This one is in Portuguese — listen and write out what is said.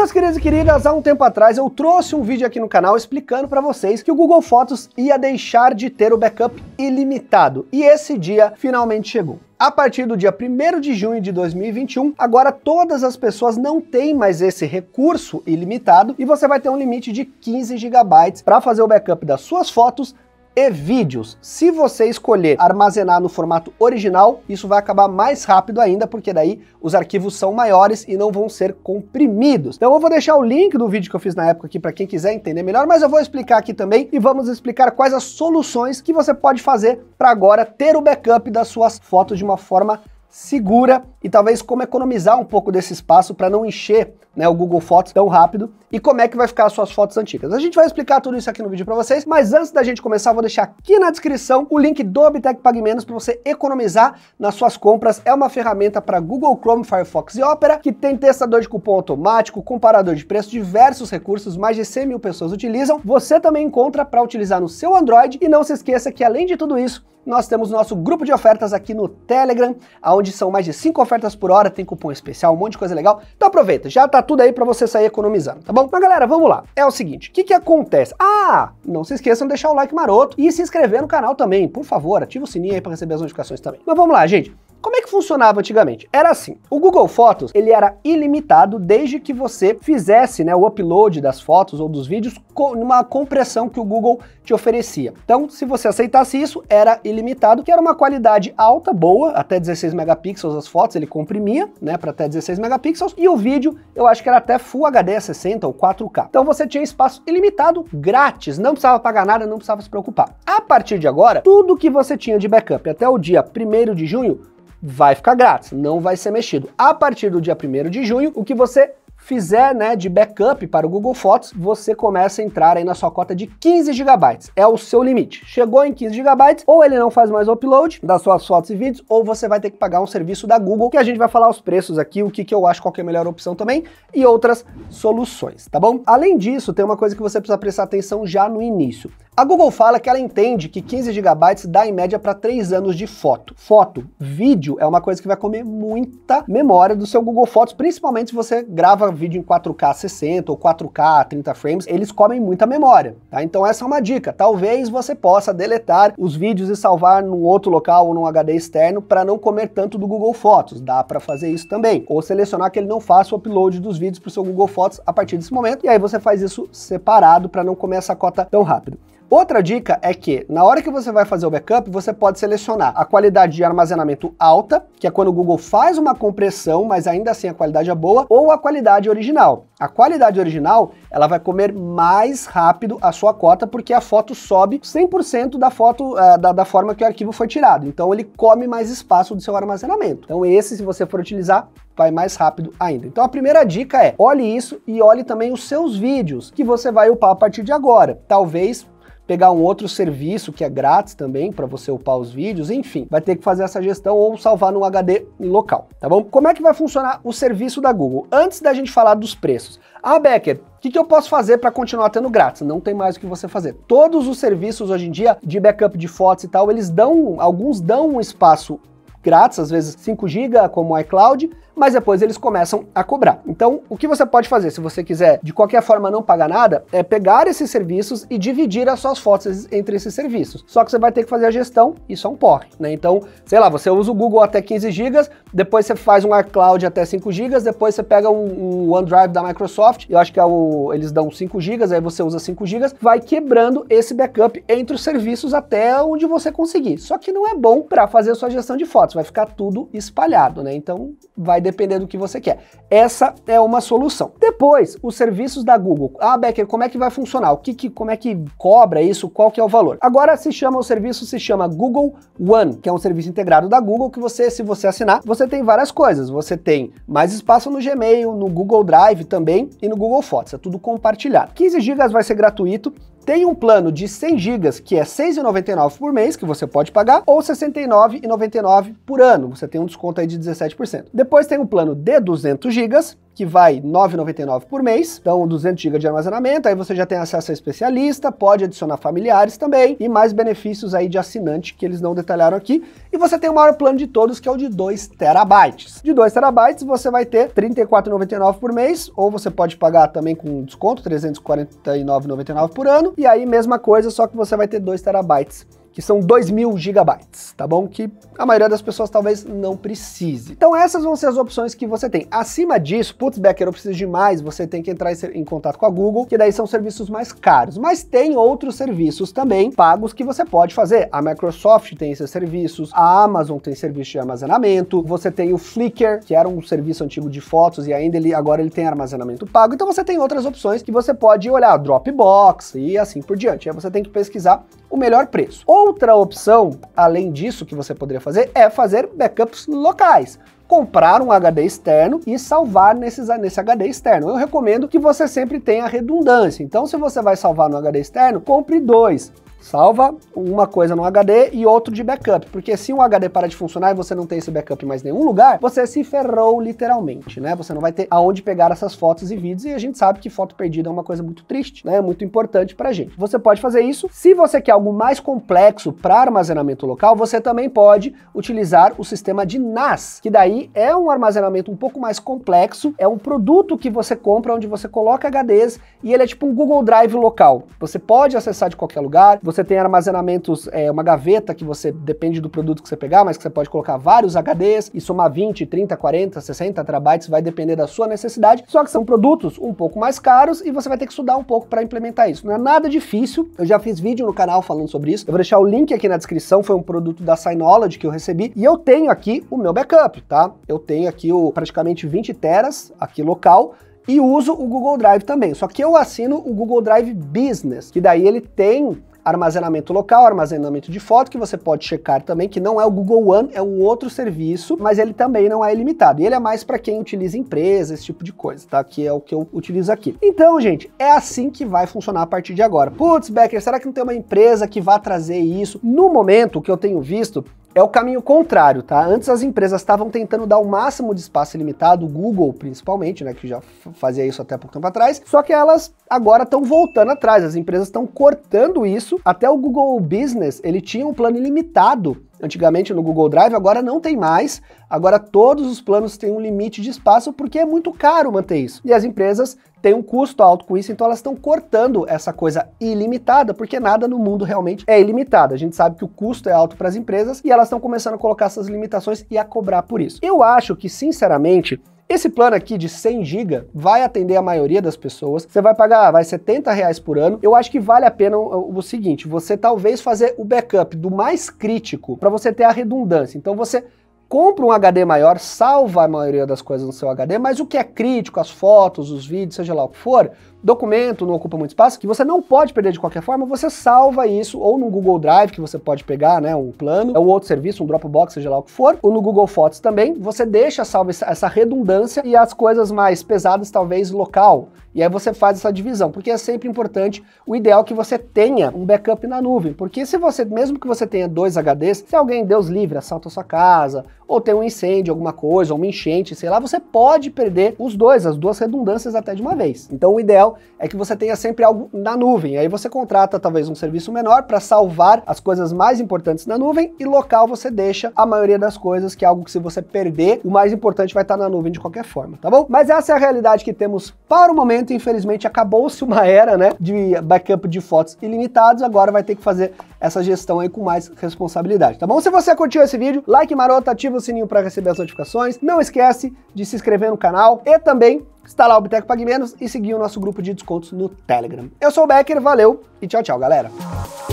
Meus queridos e queridas, há um tempo atrás eu trouxe um vídeo aqui no canal explicando para vocês que o Google Fotos ia deixar de ter o backup ilimitado, e esse dia finalmente chegou. A partir do dia 1 de junho de 2021, agora todas as pessoas não têm mais esse recurso ilimitado e você vai ter um limite de 15 GB para fazer o backup das suas fotos e vídeos. Se você escolher armazenar no formato original, isso vai acabar mais rápido ainda, porque daí os arquivos são maiores e não vão ser comprimidos. Então eu vou deixar o link do vídeo que eu fiz na época aqui para quem quiser entender melhor, mas eu vou explicar aqui também e vamos explicar quais as soluções que você pode fazer para agora ter o backup das suas fotos de uma forma segura e talvez como economizar um pouco desse espaço para não encher né, o Google Fotos tão rápido e como é que vai ficar as suas fotos antigas. A gente vai explicar tudo isso aqui no vídeo para vocês, mas antes da gente começar, vou deixar aqui na descrição o link do Bitec Pague Menos para você economizar nas suas compras. É uma ferramenta para Google Chrome, Firefox e Opera que tem testador de cupom automático, comparador de preço, diversos recursos, mais de 100 mil pessoas utilizam. Você também encontra para utilizar no seu Android e não se esqueça que além de tudo isso, nós temos nosso grupo de ofertas aqui no Telegram, onde são mais de 5 ofertas por hora, tem cupom especial, um monte de coisa legal. Então aproveita, já está tudo aí para você sair economizando, tá bom? Mas galera, vamos lá. É o seguinte, o que que acontece? Ah, não se esqueçam de deixar o like maroto e se inscrever no canal também, por favor, ativa o sininho aí para receber as notificações também. Mas vamos lá, gente. Como é que funcionava antigamente? Era assim, o Google Fotos, ele era ilimitado desde que você fizesse né, o upload das fotos ou dos vídeos com uma compressão que o Google te oferecia. Então, se você aceitasse isso, era ilimitado, que era uma qualidade alta, boa, até 16 megapixels as fotos, ele comprimia, né, para até 16 megapixels, e o vídeo, eu acho que era até Full HD 60 ou 4K. Então você tinha espaço ilimitado, grátis, não precisava pagar nada, não precisava se preocupar. A partir de agora, tudo que você tinha de backup até o dia 1 de junho vai ficar grátis, não vai ser mexido. A partir do dia 1 de junho, o que você fizer né, de backup para o Google Fotos, você começa a entrar aí na sua cota de 15 GB. É o seu limite. Chegou em 15 GB, ou ele não faz mais o upload das suas fotos e vídeos, ou você vai ter que pagar um serviço da Google, que a gente vai falar os preços aqui, o que, que eu acho qual é a melhor opção também, e outras soluções, tá bom? Além disso, tem uma coisa que você precisa prestar atenção já no início. A Google fala que ela entende que 15 GB dá em média para 3 anos de foto. Foto, vídeo é uma coisa que vai comer muita memória do seu Google Fotos, principalmente se você grava vídeo em 4K 60 ou 4K 30 frames, eles comem muita memória, tá? Então essa é uma dica. Talvez você possa deletar os vídeos e salvar num outro local ou num HD externo para não comer tanto do Google Fotos. Dá para fazer isso também. Ou selecionar que ele não faça o upload dos vídeos para o seu Google Fotos a partir desse momento. E aí você faz isso separado para não comer essa cota tão rápido. Outra dica é que, na hora que você vai fazer o backup, você pode selecionar a qualidade de armazenamento alta, que é quando o Google faz uma compressão, mas ainda assim a qualidade é boa, ou a qualidade original. A qualidade original, ela vai comer mais rápido a sua cota, porque a foto sobe 100% da foto, uh, da, da forma que o arquivo foi tirado. Então ele come mais espaço do seu armazenamento. Então esse, se você for utilizar, vai mais rápido ainda. Então a primeira dica é, olhe isso e olhe também os seus vídeos que você vai upar a partir de agora. Talvez pegar um outro serviço que é grátis também para você upar os vídeos, enfim, vai ter que fazer essa gestão ou salvar num HD local, tá bom? Como é que vai funcionar o serviço da Google? Antes da gente falar dos preços. Ah, Becker, o que, que, eu posso fazer para continuar tendo grátis? Não tem mais o que você fazer. Todos os serviços hoje em dia de backup de fotos e tal, eles dão, alguns dão um espaço grátis, às vezes 5 GB, como o iCloud, mas depois eles começam a cobrar. Então, o que você pode fazer, se você quiser de qualquer forma não pagar nada, é pegar esses serviços e dividir as suas fotos entre esses serviços. Só que você vai ter que fazer a gestão, isso é um porre, né? Então, sei lá, você usa o Google até 15 GB, depois você faz um iCloud até 5 GB, depois você pega um, um OneDrive da Microsoft, eu acho que é o, eles dão 5 GB, aí você usa 5 GB, vai quebrando esse backup entre os serviços até onde você conseguir. Só que não é bom para fazer a sua gestão de fotos fotos, vai ficar tudo espalhado, né? Então vai depender do que você quer. Essa é uma solução. Depois, os serviços da Google. Ah, Becker, como é que vai funcionar? O que, que como é que cobra isso? Qual que é o valor? Agora se chama o serviço se chama Google One, que é um serviço integrado da Google que você, se você assinar, você tem várias coisas. Você tem mais espaço no Gmail, no Google Drive também e no Google Fotos. É tudo compartilhado. 15 GB vai ser gratuito tem um plano de 100 GB, que é R$ 6,99 por mês, que você pode pagar, ou R$ 69,99 por ano, você tem um desconto aí de 17%. Depois tem um plano de 200 GB, que vai R$ 9,99 por mês, então 200 GB de armazenamento, aí você já tem acesso a especialista, pode adicionar familiares também e mais benefícios aí de assinante que eles não detalharam aqui. E você tem o maior plano de todos, que é o de 2 terabytes. De 2 terabytes você vai ter R$ 34,99 por mês, ou você pode pagar também com desconto, R$ 349,99 por ano, e aí mesma coisa, só que você vai ter 2 terabytes que são 2 mil gigabytes, tá bom? Que a maioria das pessoas talvez não precise. Então essas vão ser as opções que você tem. Acima disso, putz, Becker, eu preciso de mais, você tem que entrar em contato com a Google, que daí são serviços mais caros. Mas tem outros serviços também pagos que você pode fazer. A Microsoft tem esses serviços, a Amazon tem serviço de armazenamento, você tem o Flickr, que era um serviço antigo de fotos e ainda ele agora ele tem armazenamento pago. Então você tem outras opções que você pode olhar, Dropbox e assim por diante. Aí você tem que pesquisar o melhor preço. Ou Outra opção, além disso, que você poderia fazer é fazer backups locais comprar um HD externo e salvar nesses, nesse HD externo. Eu recomendo que você sempre tenha redundância. Então, se você vai salvar no HD externo, compre dois. Salva uma coisa no HD e outro de backup, porque se um HD parar de funcionar e você não tem esse backup em mais nenhum lugar, você se ferrou literalmente, né? Você não vai ter aonde pegar essas fotos e vídeos e a gente sabe que foto perdida é uma coisa muito triste, né? É muito importante pra gente. Você pode fazer isso. Se você quer algo mais complexo para armazenamento local, você também pode utilizar o sistema de NAS, que daí é um armazenamento um pouco mais complexo, é um produto que você compra onde você coloca HDs e ele é tipo um Google Drive local. Você pode acessar de qualquer lugar, você tem armazenamentos, é, uma gaveta que você depende do produto que você pegar, mas que você pode colocar vários HDs e somar 20, 30, 40, 60 terabytes, vai depender da sua necessidade. Só que são produtos um pouco mais caros e você vai ter que estudar um pouco para implementar isso. Não é nada difícil. Eu já fiz vídeo no canal falando sobre isso. Eu vou deixar o link aqui na descrição. Foi um produto da Synology que eu recebi e eu tenho aqui o meu backup, tá? Eu tenho aqui o praticamente 20 teras aqui local e uso o Google Drive também. Só que eu assino o Google Drive Business, que daí ele tem armazenamento local, armazenamento de foto, que você pode checar também, que não é o Google One, é um outro serviço, mas ele também não é ilimitado. E ele é mais para quem utiliza empresa, esse tipo de coisa, tá? Que é o que eu utilizo aqui. Então, gente, é assim que vai funcionar a partir de agora. Putz, Becker, será que não tem uma empresa que vá trazer isso? No momento, o que eu tenho visto é o caminho contrário, tá? Antes as empresas estavam tentando dar o máximo de espaço ilimitado, o Google principalmente, né, que já fazia isso até pouco tempo atrás, só que elas agora estão voltando atrás, as empresas estão cortando isso. Até o Google Business, ele tinha um plano ilimitado antigamente no Google Drive, agora não tem mais. Agora todos os planos têm um limite de espaço porque é muito caro manter isso. E as empresas tem um custo alto com isso, então elas estão cortando essa coisa ilimitada, porque nada no mundo realmente é ilimitado. A gente sabe que o custo é alto para as empresas e elas estão começando a colocar essas limitações e a cobrar por isso. Eu acho que, sinceramente, esse plano aqui de 100 GB vai atender a maioria das pessoas. Você vai pagar, vai 70 reais por ano. Eu acho que vale a pena o, o seguinte, você talvez fazer o backup do mais crítico para você ter a redundância. Então você compra um HD maior, salva a maioria das coisas no seu HD, mas o que é crítico, as fotos, os vídeos, seja lá o que for, documento não ocupa muito espaço, que você não pode perder de qualquer forma, você salva isso ou no Google Drive, que você pode pegar, né, um plano, ou outro serviço, um Dropbox, seja lá o que for, ou no Google Fotos também, você deixa salva essa redundância e as coisas mais pesadas, talvez, local. E aí você faz essa divisão, porque é sempre importante, o ideal é que você tenha um backup na nuvem, porque se você, mesmo que você tenha dois HDs, se alguém, Deus livre, assalta a sua casa, ou tem um incêndio, alguma coisa, ou uma enchente, sei lá, você pode perder os dois, as duas redundâncias até de uma vez. Então o ideal é que você tenha sempre algo na nuvem. Aí você contrata talvez um serviço menor para salvar as coisas mais importantes na nuvem e local você deixa a maioria das coisas, que é algo que se você perder, o mais importante vai estar tá na nuvem de qualquer forma, tá bom? Mas essa é a realidade que temos para o momento, infelizmente acabou-se uma era, né, de backup de fotos ilimitados, agora vai ter que fazer essa gestão aí com mais responsabilidade, tá bom? Se você curtiu esse vídeo, like marota, ativa o sininho para receber as notificações. Não esquece de se inscrever no canal e também instalar o Biteco Pague Menos e seguir o nosso grupo de descontos no Telegram. Eu sou o Becker, valeu e tchau, tchau, galera.